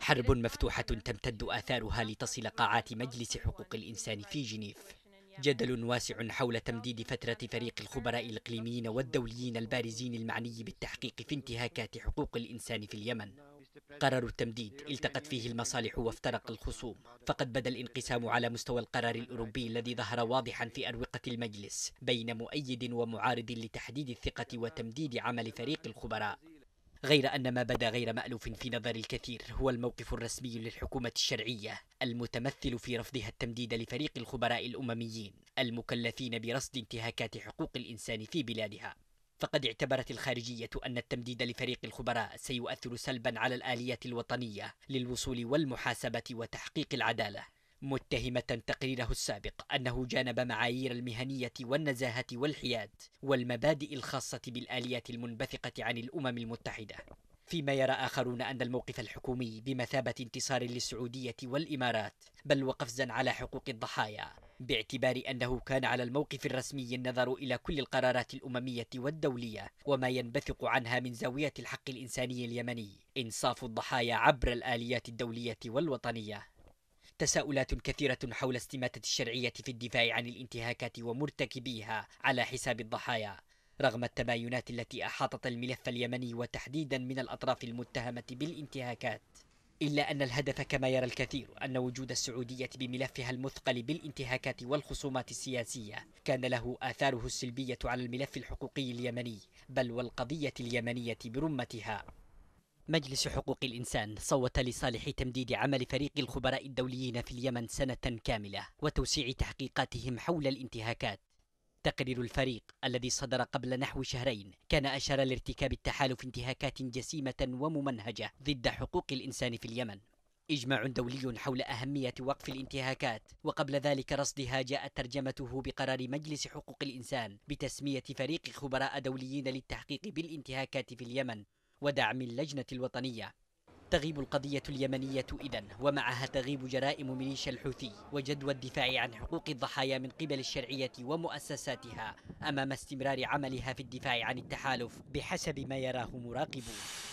حرب مفتوحة تمتد آثارها لتصل قاعات مجلس حقوق الإنسان في جنيف جدل واسع حول تمديد فترة فريق الخبراء الإقليميين والدوليين البارزين المعني بالتحقيق في انتهاكات حقوق الإنسان في اليمن قرار التمديد التقت فيه المصالح وافترق الخصوم فقد بدا الانقسام على مستوى القرار الأوروبي الذي ظهر واضحا في أروقة المجلس بين مؤيد ومعارض لتحديد الثقة وتمديد عمل فريق الخبراء غير أن ما بدا غير مألوف في نظر الكثير هو الموقف الرسمي للحكومة الشرعية المتمثل في رفضها التمديد لفريق الخبراء الأمميين المكلفين برصد انتهاكات حقوق الإنسان في بلادها فقد اعتبرت الخارجية أن التمديد لفريق الخبراء سيؤثر سلبا على الآلية الوطنية للوصول والمحاسبة وتحقيق العدالة متهمة تقريره السابق أنه جانب معايير المهنية والنزاهة والحياد والمبادئ الخاصة بالآليات المنبثقة عن الأمم المتحدة فيما يرى آخرون أن الموقف الحكومي بمثابة انتصار للسعودية والإمارات بل وقفزا على حقوق الضحايا باعتبار أنه كان على الموقف الرسمي النظر إلى كل القرارات الأممية والدولية وما ينبثق عنها من زاوية الحق الإنساني اليمني إنصاف الضحايا عبر الآليات الدولية والوطنية تساؤلات كثيرة حول استماتة الشرعية في الدفاع عن الانتهاكات ومرتكبيها على حساب الضحايا رغم التباينات التي أحاطت الملف اليمني وتحديدا من الأطراف المتهمة بالانتهاكات إلا أن الهدف كما يرى الكثير أن وجود السعودية بملفها المثقل بالانتهاكات والخصومات السياسية كان له آثاره السلبية على الملف الحقوقي اليمني بل والقضية اليمنية برمتها مجلس حقوق الإنسان صوت لصالح تمديد عمل فريق الخبراء الدوليين في اليمن سنة كاملة وتوسيع تحقيقاتهم حول الانتهاكات تقرير الفريق الذي صدر قبل نحو شهرين كان أشار لارتكاب التحالف انتهاكات جسيمة وممنهجة ضد حقوق الإنسان في اليمن إجماع دولي حول أهمية وقف الانتهاكات وقبل ذلك رصدها جاءت ترجمته بقرار مجلس حقوق الإنسان بتسمية فريق خبراء دوليين للتحقيق بالانتهاكات في اليمن ودعم اللجنة الوطنية تغيب القضية اليمنية إذا ومعها تغيب جرائم ميليشيا الحوثي وجدوى الدفاع عن حقوق الضحايا من قبل الشرعية ومؤسساتها أمام استمرار عملها في الدفاع عن التحالف بحسب ما يراه مراقبون